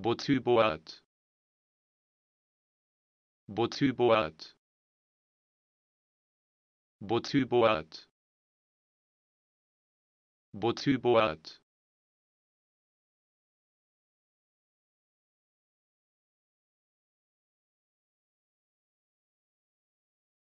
Botu Boat. Botu Boat. Botu Boat. Botu Boat.